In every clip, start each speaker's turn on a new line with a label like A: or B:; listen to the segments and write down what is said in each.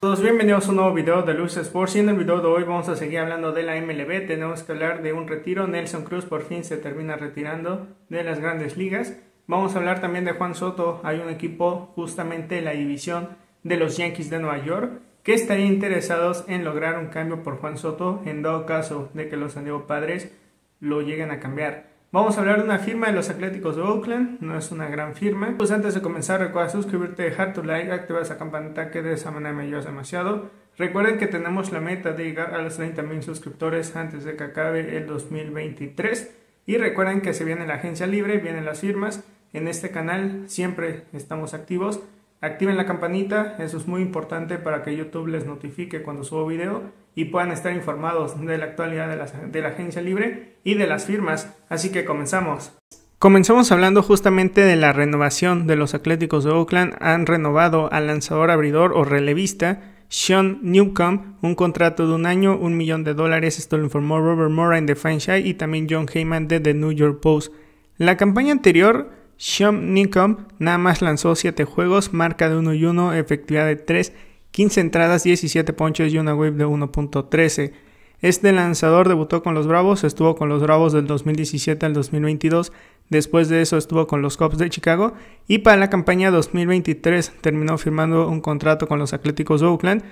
A: Todos bienvenidos a un nuevo video de Luces Sports y en el video de hoy vamos a seguir hablando de la MLB, tenemos que hablar de un retiro, Nelson Cruz por fin se termina retirando de las grandes ligas, vamos a hablar también de Juan Soto, hay un equipo justamente de la división de los Yankees de Nueva York que estaría interesados en lograr un cambio por Juan Soto en dado caso de que los San Padres lo lleguen a cambiar. Vamos a hablar de una firma de los Atléticos de Oakland, no es una gran firma. Pues antes de comenzar recuerda suscribirte, dejar tu like, activar esa campanita que de esa manera me ayudas demasiado. Recuerden que tenemos la meta de llegar a los 30.000 suscriptores antes de que acabe el 2023. Y recuerden que se viene la agencia libre, vienen las firmas. En este canal siempre estamos activos. Activen la campanita, eso es muy importante para que YouTube les notifique cuando subo video y puedan estar informados de la actualidad de la, agencia libre y de las firmas. Así que comenzamos. Comenzamos hablando justamente de la renovación de los Atléticos de Oakland. Han renovado al lanzador abridor o relevista Sean Newcomb, un contrato de un año, un millón de dólares. Esto lo informó Robert Mora en The Fanshine y también John Heyman de The New York Post. La campaña anterior, Sean Newcomb nada más lanzó 7 juegos, marca de 1 y 1, efectividad de 3 15 entradas, 17 ponches y una whip de 1.13. Este lanzador debutó con los Bravos, estuvo con los Bravos del 2017 al 2022, después de eso estuvo con los Cubs de Chicago y para la campaña 2023 terminó firmando un contrato con los Atléticos de Oakland.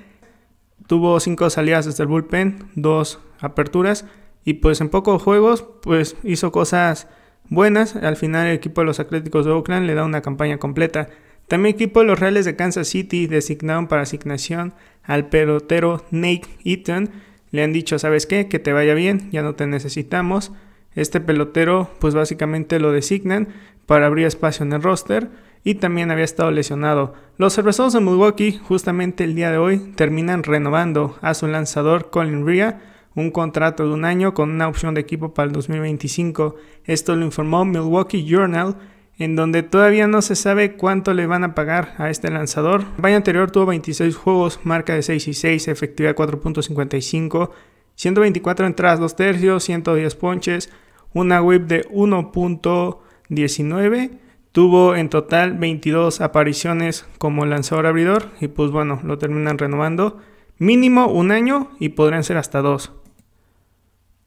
A: Tuvo 5 salidas desde el bullpen, 2 aperturas y pues en pocos juegos pues hizo cosas buenas. Al final el equipo de los Atléticos de Oakland le da una campaña completa. También equipo de los Reales de Kansas City designaron para asignación al pelotero Nate Eaton. Le han dicho, ¿sabes qué? Que te vaya bien, ya no te necesitamos. Este pelotero pues básicamente lo designan para abrir espacio en el roster y también había estado lesionado. Los cerveceros de Milwaukee justamente el día de hoy terminan renovando a su lanzador Colin Ria un contrato de un año con una opción de equipo para el 2025. Esto lo informó Milwaukee Journal en donde todavía no se sabe cuánto le van a pagar a este lanzador. El año anterior tuvo 26 juegos, marca de 6 y 6, efectividad 4.55, 124 entradas 2 tercios, 110 ponches, una whip de 1.19. Tuvo en total 22 apariciones como lanzador abridor y pues bueno, lo terminan renovando mínimo un año y podrían ser hasta dos.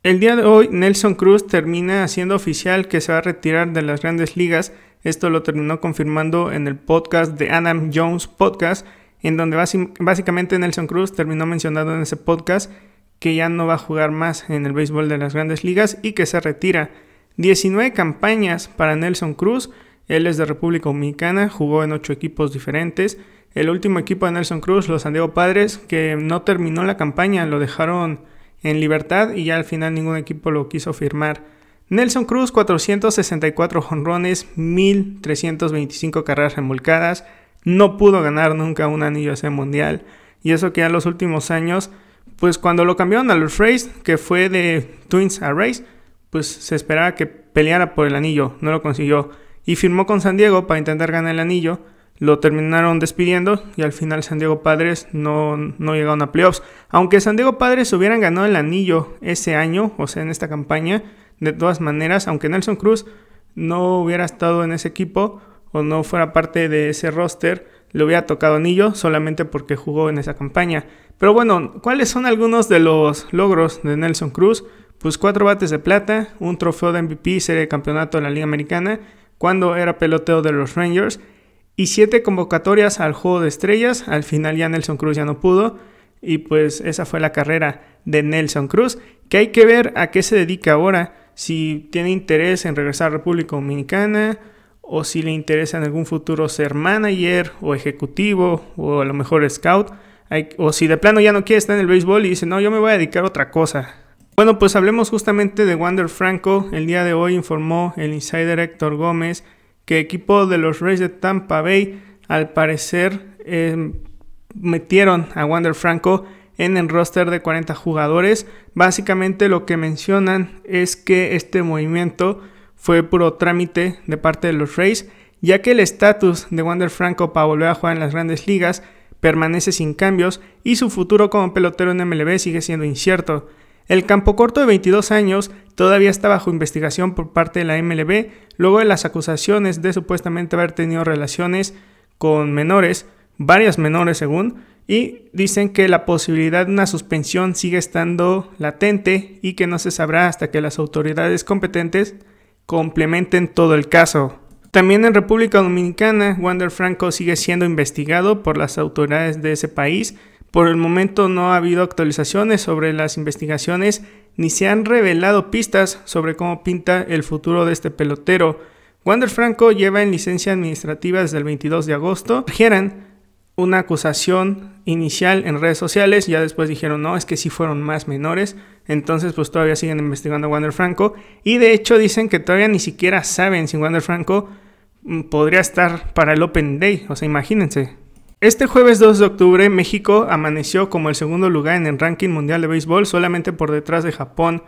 A: El día de hoy, Nelson Cruz termina haciendo oficial que se va a retirar de las grandes ligas. Esto lo terminó confirmando en el podcast de Adam Jones Podcast, en donde básicamente Nelson Cruz terminó mencionando en ese podcast que ya no va a jugar más en el béisbol de las grandes ligas y que se retira. 19 campañas para Nelson Cruz. Él es de República Dominicana, jugó en 8 equipos diferentes. El último equipo de Nelson Cruz, los San Diego Padres, que no terminó la campaña, lo dejaron en libertad y ya al final ningún equipo lo quiso firmar. Nelson Cruz 464 jonrones, 1325 carreras remolcadas, no pudo ganar nunca un anillo ese mundial y eso que en los últimos años pues cuando lo cambiaron a los Rays, que fue de Twins a Rays, pues se esperaba que peleara por el anillo, no lo consiguió y firmó con San Diego para intentar ganar el anillo lo terminaron despidiendo y al final San Diego Padres no, llegaron a playoffs. Aunque San Diego Padres hubieran ganado el anillo ese año, o sea, en esta campaña, de todas maneras, aunque Nelson Cruz no hubiera estado en ese equipo o no fuera parte de ese roster, le hubiera tocado anillo solamente porque jugó en esa campaña. Pero bueno, ¿cuáles son algunos de los logros de Nelson Cruz? Pues cuatro bates de plata, un trofeo de MVP, ser de campeonato de la Liga Americana, cuando era peloteo de los Rangers, y siete convocatorias al Juego de Estrellas. Al final ya Nelson Cruz ya no pudo. Y pues esa fue la carrera de Nelson Cruz. Que hay que ver a qué se dedica ahora. Si tiene interés en regresar a República Dominicana. O si le interesa en algún futuro ser manager o ejecutivo. O a lo mejor scout. o si de plano ya no quiere estar en el béisbol y dice, no, yo me voy a dedicar a otra cosa. Bueno, pues hablemos justamente de Wander Franco. El día de hoy informó el insider Héctor Gómez que equipo de los Rays de Tampa Bay al parecer eh, metieron a Wander Franco en el roster de 40 jugadores. Básicamente lo que mencionan es que este movimiento fue puro trámite de parte de los Rays, ya que el estatus de Wander Franco para volver a jugar en las grandes ligas permanece sin cambios y su futuro como pelotero en MLB sigue siendo incierto. El campo corto de 22 años todavía está bajo investigación por parte de la MLB luego de las acusaciones de supuestamente haber tenido relaciones con menores, varias menores según, y dicen que la posibilidad de una suspensión sigue estando latente y que no se sabrá hasta que las autoridades competentes complementen todo el caso. También en República Dominicana, Wander Franco sigue siendo investigado por las autoridades de ese país por el momento no ha habido actualizaciones sobre las investigaciones ni se han revelado pistas sobre cómo pinta el futuro de este pelotero. Wander Franco lleva en licencia administrativa desde el 22 de agosto. Dijeran una acusación inicial en redes sociales, ya después dijeron no, es que sí fueron más menores, entonces pues todavía siguen investigando a Wander Franco y de hecho dicen que todavía ni siquiera saben si Wander Franco mm, podría estar para el Open Day, o sea, imagínense. Este jueves 2 de octubre, México amaneció como el segundo lugar en el ranking mundial de béisbol, solamente por detrás de Japón,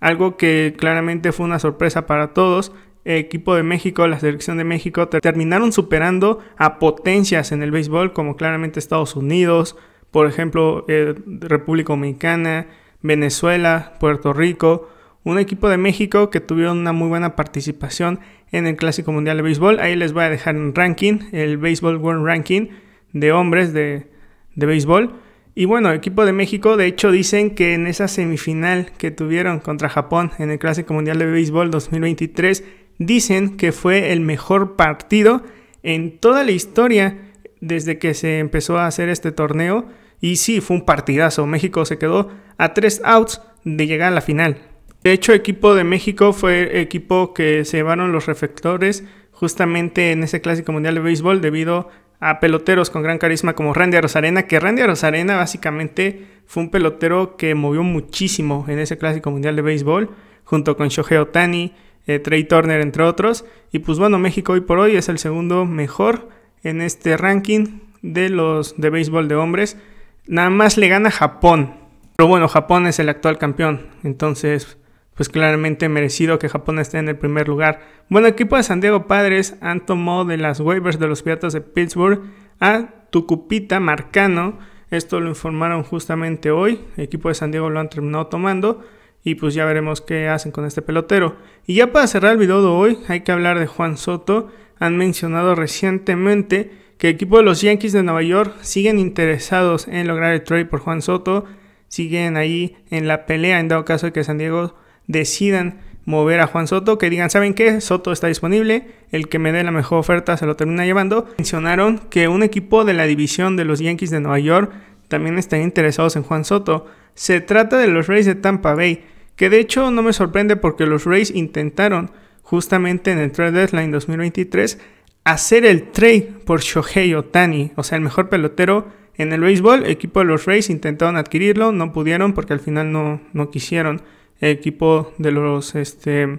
A: algo que claramente fue una sorpresa para todos. El equipo de México, la selección de México, terminaron superando a potencias en el béisbol, como claramente Estados Unidos, por ejemplo, eh, República Dominicana, Venezuela, Puerto Rico un equipo de México que tuvieron una muy buena participación en el Clásico Mundial de Béisbol. Ahí les voy a dejar un ranking, el Baseball World Ranking, de hombres de, béisbol. Y bueno, equipo de México, de hecho, dicen que en esa semifinal que tuvieron contra Japón en el Clásico Mundial de Béisbol 2023, dicen que fue el mejor partido en toda la historia desde que se empezó a hacer este torneo. Y sí, fue un partidazo. México se quedó a tres outs de llegar a la final. De hecho, equipo de México fue equipo que se llevaron los reflectores justamente en ese Clásico Mundial de Béisbol debido a peloteros con gran carisma como Randy Rosarena, que Randy Rosarena básicamente fue un pelotero que movió muchísimo en ese clásico mundial de béisbol, junto con Shohei Otani, eh, Trey Turner, entre otros. Y pues bueno, México hoy por hoy es el segundo mejor en este ranking de los de béisbol de hombres. Nada más le gana Japón. Pero bueno, Japón es el actual campeón. Entonces, pues claramente merecido que Japón esté en el primer lugar. Bueno, equipo de San Diego Padres han tomado de las waivers de los Piratas de Pittsburgh a Tucupita Marcano. Esto lo informaron justamente hoy. El equipo de San Diego lo han terminado tomando. Y pues ya veremos qué hacen con este pelotero. Y ya para cerrar el video de hoy, hay que hablar de Juan Soto. Han mencionado recientemente que el equipo de los Yankees de Nueva York siguen interesados en lograr el trade por Juan Soto. Siguen ahí en la pelea en dado caso de que San Diego decidan mover a Juan Soto, que digan, ¿saben qué? Soto está disponible, el que me dé la mejor oferta se lo termina llevando. Mencionaron que un equipo de la división de los Yankees de Nueva York también están interesados en Juan Soto. Se trata de los Rays de Tampa Bay, que de hecho no me sorprende porque los Rays intentaron justamente en el trade deadline 2023 hacer el trade por Shohei Otani, o sea, el mejor pelotero en el béisbol. El equipo de los Rays intentaron adquirirlo, no pudieron porque al final no, no quisieron equipo de los, este,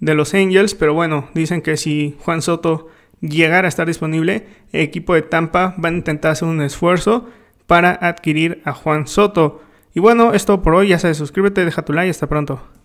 A: de los Angels, pero bueno, dicen que si Juan Soto llegara a estar disponible, el equipo de Tampa va a intentar hacer un esfuerzo para adquirir a Juan Soto. Y bueno, esto por hoy, ya sabes, suscríbete, deja tu like, hasta pronto.